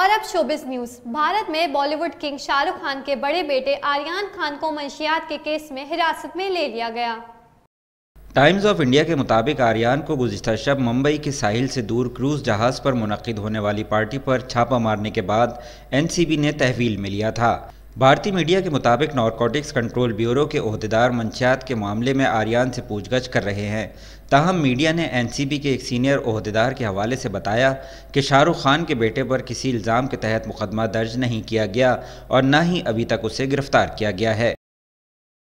और अब showbiz news Bharat में बॉलीवुड किंग शाहरुख खान के बड़े बेटे आर्यन खान को मंशियात के केस में हिरासत में ले लिया गया टाइम्स ऑफ इंडिया के मुताबिक आर्यन को गुजशत शब मुंबई के साहिल से दूर क्रूज जहाज पर मुनद होने वाली पार्टी पर छापा मारने के बाद एनसीबी ने तहवील में लिया था भारतीय मीडिया के मुताबिक नारकोटिक्स कंट्रोल ब्यूरो के अहदेदार मंशियात के मामले में आर्यन से पूछगछ कर रहे हैं ताहम मीडिया ने एनसीबी के एक सीनियर अहदेदार के हवाले से बताया कि शाहरुख खान के बेटे पर किसी इल्ज़ाम के तहत मुकदमा दर्ज नहीं किया गया और न ही अभी तक उसे गिरफ्तार किया गया है